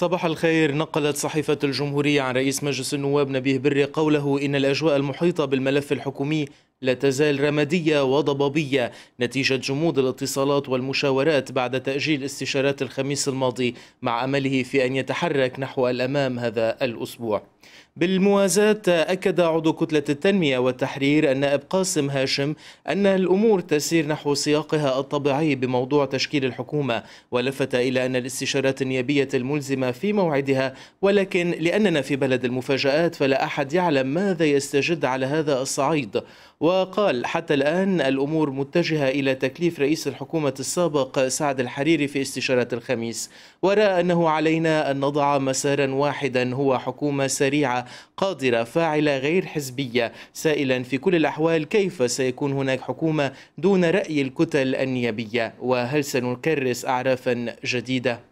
صباح الخير نقلت صحيفة الجمهورية عن رئيس مجلس النواب نبيه بري قوله إن الأجواء المحيطة بالملف الحكومي لا تزال رمادية وضبابية نتيجة جمود الاتصالات والمشاورات بعد تأجيل استشارات الخميس الماضي مع أمله في أن يتحرك نحو الأمام هذا الأسبوع بالموازاة أكد عضو كتلة التنمية والتحرير النائب قاسم هاشم أن الأمور تسير نحو سياقها الطبيعي بموضوع تشكيل الحكومة ولفت إلى أن الاستشارات النيابية الملزمة في موعدها ولكن لأننا في بلد المفاجآت فلا أحد يعلم ماذا يستجد على هذا الصعيد وقال حتى الآن الأمور متجهة إلى تكليف رئيس الحكومة السابق سعد الحريري في استشارة الخميس ورأى أنه علينا أن نضع مسارا واحدا هو حكومة سريعة قادرة فاعلة غير حزبية سائلا في كل الأحوال كيف سيكون هناك حكومة دون رأي الكتل النيابية وهل سنكرس أعرافا جديدة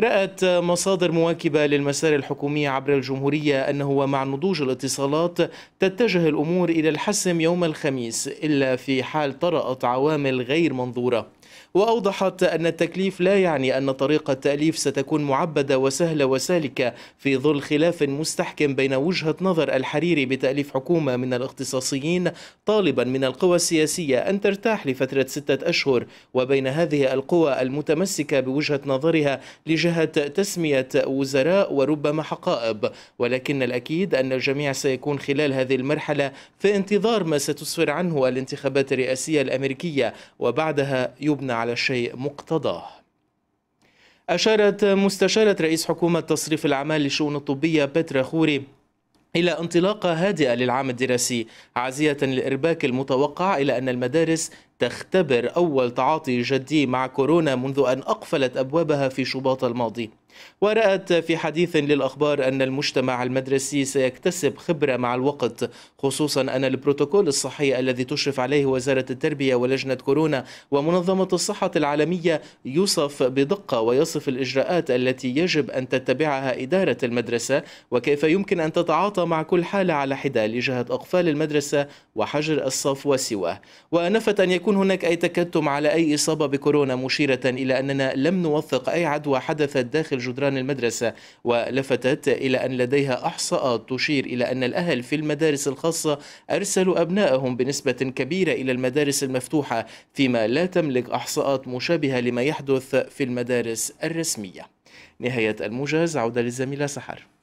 رأت مصادر مواكبة للمسار الحكومي عبر الجمهورية أنه مع نضوج الاتصالات تتجه الأمور إلى الحسم يوم الخميس إلا في حال طرأت عوامل غير منظورة وأوضحت أن التكليف لا يعني أن طريقة التأليف ستكون معبدة وسهلة وسالكة في ظل خلاف مستحكم بين وجهة نظر الحريري بتأليف حكومة من الاختصاصيين طالبا من القوى السياسية أن ترتاح لفترة ستة أشهر وبين هذه القوى المتمسكة بوجهة نظرها لجهة تسمية وزراء وربما حقائب ولكن الأكيد أن الجميع سيكون خلال هذه المرحلة في انتظار ما ستسفر عنه الانتخابات الرئاسية الأمريكية وبعدها يبنى على على شيء مقتضاه أشارت مستشارة رئيس حكومة تصريف الأعمال للشؤون الطبية بترا خوري إلى انطلاقة هادئة للعام الدراسي عازية الإرباك المتوقع إلى أن المدارس تختبر أول تعاطي جدي مع كورونا منذ أن أقفلت أبوابها في شباط الماضي ورأت في حديث للأخبار أن المجتمع المدرسي سيكتسب خبرة مع الوقت خصوصا أن البروتوكول الصحي الذي تشرف عليه وزارة التربية ولجنة كورونا ومنظمة الصحة العالمية يوصف بدقة ويصف الإجراءات التي يجب أن تتبعها إدارة المدرسة وكيف يمكن أن تتعاطى مع كل حالة على حدة لجهة أقفال المدرسة وحجر الصف وسواه ونفت أن يكون يكن هناك أي تكتم على أي إصابة بكورونا مشيرة إلى أننا لم نوثق أي عدوى حدثت داخل جدران المدرسة ولفتت إلى أن لديها إحصاءات تشير إلى أن الأهل في المدارس الخاصة أرسلوا أبنائهم بنسبة كبيرة إلى المدارس المفتوحة فيما لا تملك إحصاءات مشابهة لما يحدث في المدارس الرسمية نهاية الموجز عودة للزميلة سحر